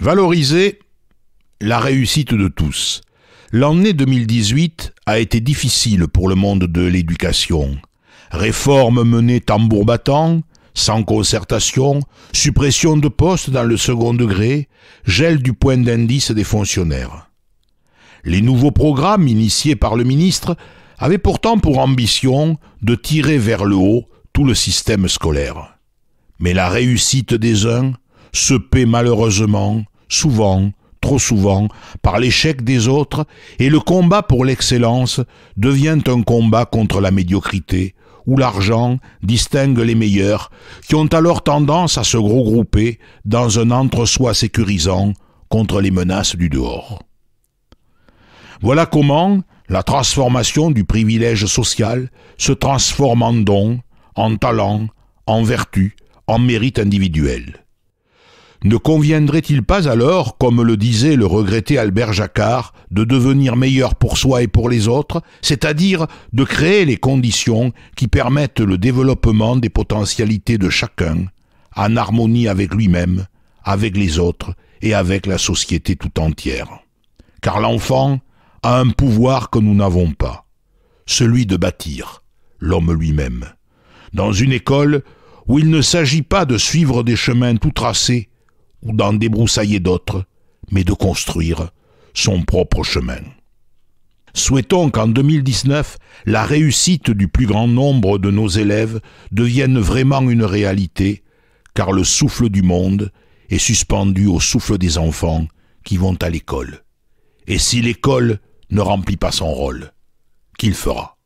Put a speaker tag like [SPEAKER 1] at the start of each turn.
[SPEAKER 1] Valoriser la réussite de tous. L'année 2018 a été difficile pour le monde de l'éducation. Réformes menées tambour battant, sans concertation, suppression de postes dans le second degré, gel du point d'indice des fonctionnaires. Les nouveaux programmes initiés par le ministre avaient pourtant pour ambition de tirer vers le haut tout le système scolaire. Mais la réussite des uns se paie malheureusement souvent, trop souvent, par l'échec des autres, et le combat pour l'excellence devient un combat contre la médiocrité, où l'argent distingue les meilleurs, qui ont alors tendance à se regrouper dans un entre-soi sécurisant contre les menaces du dehors. Voilà comment la transformation du privilège social se transforme en don, en talent, en vertu, en mérite individuel. Ne conviendrait-il pas alors, comme le disait le regretté Albert Jacquard, de devenir meilleur pour soi et pour les autres, c'est-à-dire de créer les conditions qui permettent le développement des potentialités de chacun, en harmonie avec lui-même, avec les autres et avec la société tout entière Car l'enfant a un pouvoir que nous n'avons pas, celui de bâtir l'homme lui-même. Dans une école où il ne s'agit pas de suivre des chemins tout tracés, ou d'en débroussailler d'autres, mais de construire son propre chemin. Souhaitons qu'en 2019, la réussite du plus grand nombre de nos élèves devienne vraiment une réalité, car le souffle du monde est suspendu au souffle des enfants qui vont à l'école. Et si l'école ne remplit pas son rôle, qu'il fera